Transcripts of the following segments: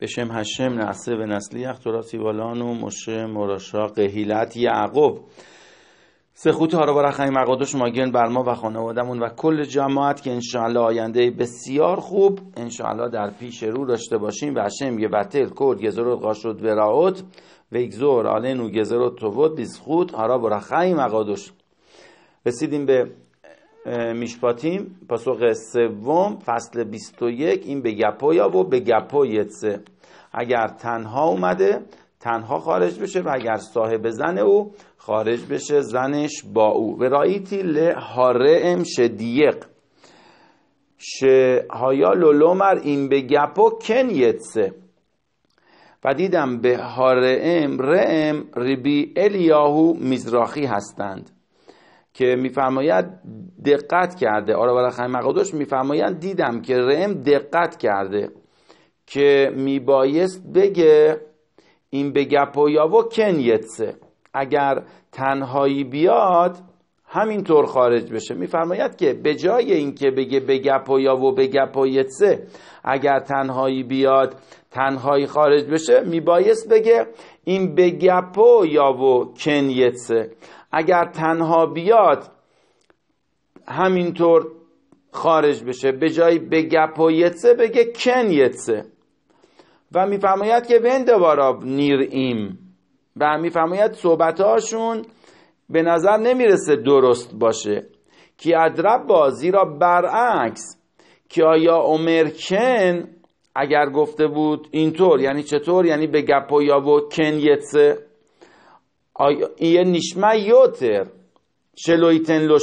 به شم هشم نعصه و نسلی اختراسی والان و مشه مراشا قهیلت یعقوب سخوت ها رو برخیم مقادش ماگن بر ما و خانوادمون و کل جماعت که انشاءالله آینده بسیار خوب انشاءالله در پیش رو داشته باشیم و هشم یه بتل کرد زرود قاشد وراوت و زور آلین و زرود توود بسخوت ها برای برخیم مقادش رسیدیم به میشپاتیم پاسخ سوم فصل 21 این به یا و به یتسه اگر تنها اومده تنها خارج بشه و اگر صاحب زن او خارج بشه زنش با او و رایتی ام شدیق هایا لولومر این به گپو یتسه و دیدم به هارم رم ریبی الیاهو میزراخی هستند که میفرماید دقت کرده آرا خیلی مقادش میفرمایند دیدم که رم دقت کرده که میبایست بگه این به و کنیتسه اگر تنهایی بیاد همینطور خارج بشه میفرماید که به جای اینکه بگه یا و یتسه اگر تنهایی بیاد تنهایی خارج بشه میبایست بگه این بگپو یا و یتسه اگر تنها بیاد همینطور خارج بشه به جای یتسه بگه کن یتسه و میفرماید که وندوارا نیر ایم و میفرماید هاشون به نظر نمیرسه درست باشه که ادرب بازی را برعکس که آیا کن اگر گفته بود اینطور یعنی چطور یعنی به گپویا و کن یتسه ایه نیشمه یوتر شلویتن لو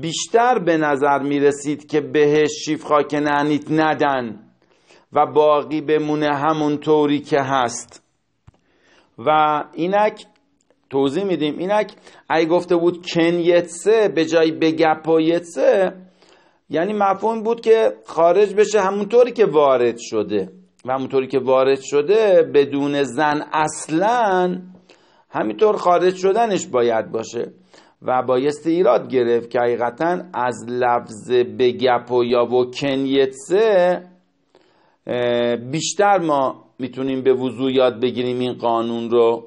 بیشتر به نظر میرسید که بهش شیفخا ندن و باقی بمونه همون طوری که هست و اینک توضیح میدیم اینک ای گفته بود کنیتسه به جای یتسه یعنی مفهوم بود که خارج بشه همونطوری که وارد شده و همونطوری که وارد شده بدون زن اصلا همینطور خارج شدنش باید باشه و بایست ایراد گرفت که حقیقتا از لفظ بگپو یا و کنیتسه بیشتر ما میتونیم به وضوع یاد بگیریم این قانون رو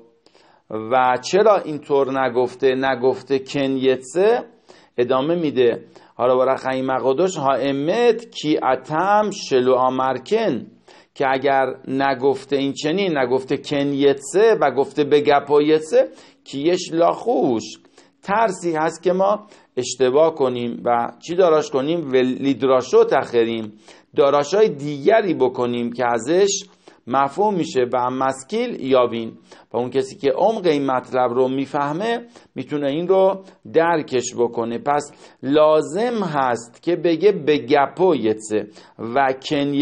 و چرا اینطور نگفته نگفته کنیتسه ادامه میده حالا برای مقادش امت کی اتم شلو آمرکن که اگر نگفته این چنین نگفته کنیتسه و گفته به گپایتسه کیش لاخوش ترسی هست که ما اشتباه کنیم و چی داراش کنیم و لیدراشو تخریم داراشای دیگری بکنیم که ازش مفهوم میشه و مسکیل یابین و اون کسی که عمق این مطلب رو میفهمه میتونه این رو درکش بکنه پس لازم هست که بگه به گپو یتسه و کن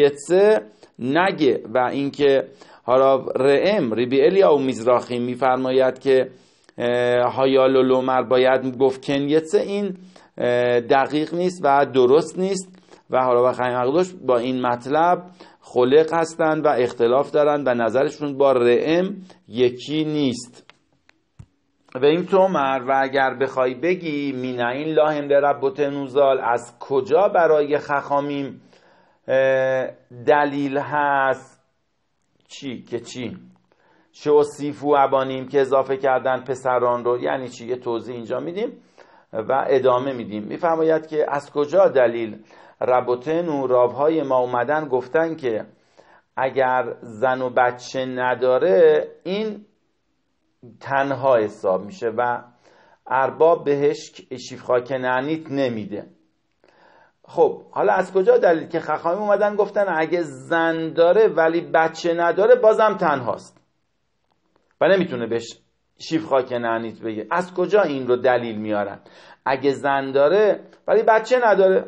نگه و اینکه حالا رئم ریبی الیا و میزراخی میفرماید که هایال و لومر باید گفت کنیتسه این دقیق نیست و درست نیست و حالا بخیر مقدوش با این مطلب خلق هستند و اختلاف دارند و نظرشون با رئم یکی نیست و این تومر و اگر بخوای بگی مین این لاهم ربوت نوزال از کجا برای خخامیم دلیل هست چی که چی شوسیفو و ابانیم که اضافه کردن پسران رو یعنی چی یه توضیح اینجا میدیم و ادامه میدیم میفرماید که از کجا دلیل ربوتن و رابهای ما اومدن گفتن که اگر زن و بچه نداره این تنها حساب میشه و ارباب بهش شیفخا کنعنیت نمیده خب حالا از کجا دلیل که خخامی اومدن گفتن اگه زن داره ولی بچه نداره بازم تنهاست و نمیتونه بهش شیفخا کنعنیت بگه از کجا این رو دلیل میارن اگه زن داره ولی بچه نداره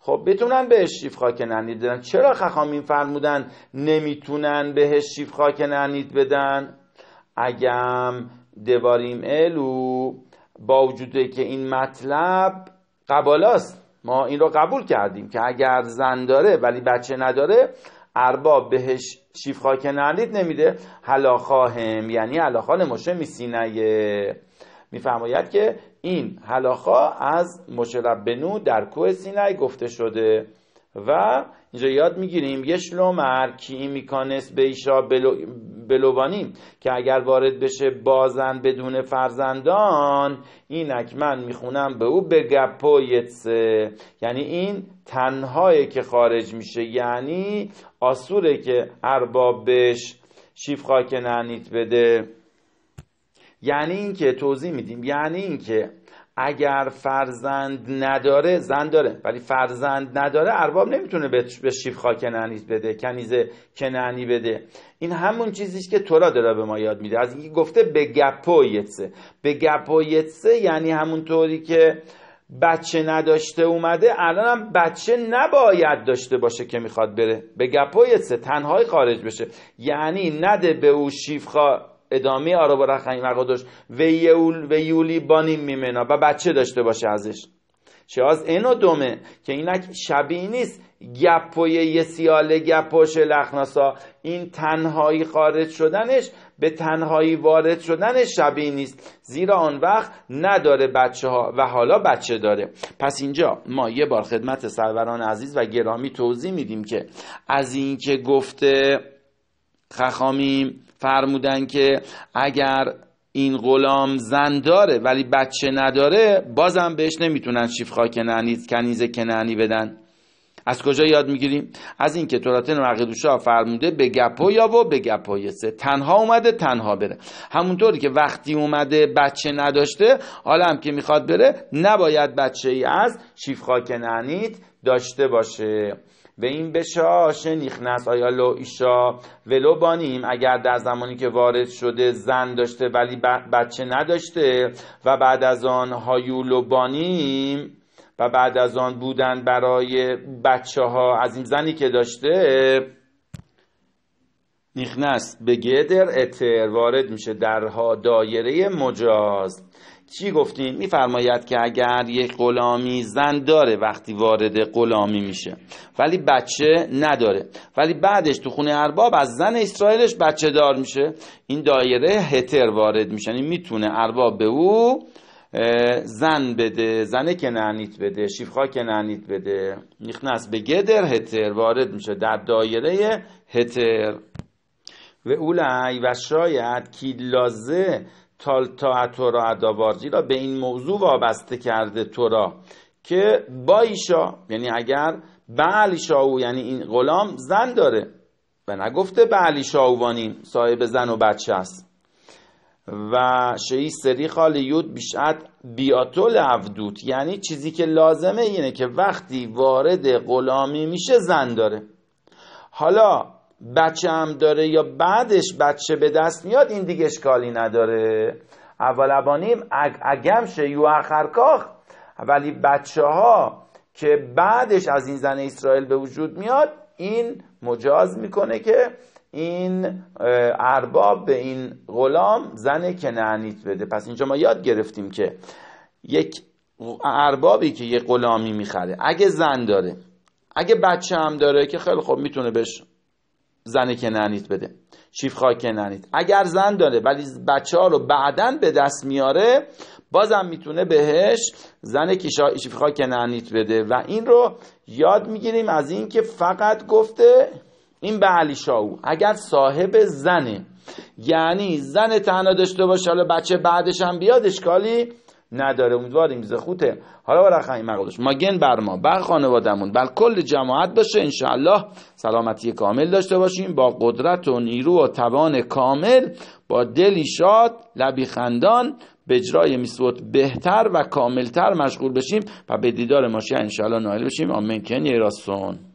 خب بتونن بهش شیفخا خاک ننید بدن چرا خخامین فرمودن نمیتونن بهش شیفخا خاک ننید بدن اگم دواریم الو با وجود که این مطلب قبالاست ما این رو قبول کردیم که اگر زن داره ولی بچه نداره ارباب بهش شیفخا خاک ننید نمیده حلاخاهم یعنی حلاخان مشه میسینه میفرماید که این حلاخا از بنو در کوه سینای گفته شده و اینجا یاد میگیریم شلو مرکی میکانس به ایشا بلوبانیم که اگر وارد بشه بازن بدون فرزندان اینک من میخونم به او به گپویتسه یعنی این تنهایی که خارج میشه یعنی آسوره که اربابش شیفخا خاک نعنیت بده یعنی اینکه توضیح میدیم یعنی اینکه اگر فرزند نداره زن داره ولی فرزند نداره ارباب نمیتونه به شیفخا کنانی بده کنیز کنعانی بده این همون چیزیش که تورا داره به ما یاد میده از اینکه گفته به گپویتسه به گپویتسه یعنی طوری که بچه نداشته اومده الان هم بچه نباید داشته باشه که میخواد بره به گپویتسه تنهای خارج بشه یعنی نده به او شیفخا ادامه آرا رخنی مقادش و یول و یولی بانیم میمنا و بچه داشته باشه ازش شهاز اینو دومه که اینک شبیه نیست گپوی یه سیاله گپوش لخناسا این تنهایی خارج شدنش به تنهایی وارد شدنش شبیه نیست زیرا آن وقت نداره بچه ها و حالا بچه داره پس اینجا ما یه بار خدمت سروران عزیز و گرامی توضیح میدیم که از اینکه گفته خخامیم فرمودن که اگر این غلام زن داره ولی بچه نداره بازم بهش نمیتونن شیفخا کنیز کنعنی بدن از کجا یاد میگیریم از اینکه که تورات مقدوشا فرموده به یا و به سه تنها اومده تنها بره همونطوری که وقتی اومده بچه نداشته حالا هم که میخواد بره نباید بچه ای از شیفخا نعنیت داشته باشه و این بشه شنیخ نست آیا لو ایشا ولو بانیم اگر در زمانی که وارد شده زن داشته ولی بچه نداشته و بعد از آن هایولو بانیم و بعد از آن بودن برای بچه ها از این زنی که داشته نیخنست به گدر اتر وارد میشه در دایره مجاز چی گفتیم میفرماید که اگر یک غلامی زن داره وقتی وارد غلامی میشه ولی بچه نداره ولی بعدش تو خونه ارباب از زن اسرائیلش بچه دار میشه این دایره هتر وارد میشه یعنی میتونه ارباب به او زن بده زنه که نعنیت بده شیفخا که نعنیت بده نیخنس به گدر هتر وارد میشه در دایره هتر و اولای و شاید کی لازه تالتا تورا اداوارجی را به این موضوع وابسته کرده تورا که با ایشا یعنی اگر بعلی شاو یعنی این غلام زن داره و نگفته بعلی وانین صاحب زن و بچه است و شی سری یود بیشت بیاتول عبدوت یعنی چیزی که لازمه اینه که وقتی وارد غلامی میشه زن داره حالا بچه هم داره یا بعدش بچه به دست میاد این دیگه اشکالی نداره اول ابانیم اگ اگمشه یو کاخ ولی بچه ها که بعدش از این زن اسرائیل به وجود میاد این مجاز میکنه که این ارباب به این غلام زن کنعنیت بده پس اینجا ما یاد گرفتیم که یک اربابی که یه غلامی میخره اگه زن داره اگه بچه هم داره که خیلی خوب میتونه بهش زن کننیت بده که کننیت. اگر زن داره ولی بچه ها رو بعدا به دست میاره بازم میتونه بهش زن که کننیت بده و این رو یاد میگیریم از این که فقط گفته این به علی شاو اگر صاحب زنه یعنی زن تنها داشته باشه حالا بچه بعدش هم بیاد اشکالی نداره امیدواریم زخوته حالا و رخمی مقدش ماگن بر ما بر خانوادمون بر کل جماعت باشه انشاءالله سلامتی کامل داشته باشیم با قدرت و نیرو و توان کامل با دلی شاد لبی خندان به اجرای میسوت بهتر و کاملتر مشغول بشیم و به دیدار ماشیه انشاءالله نائل بشیم آمین کنی راستون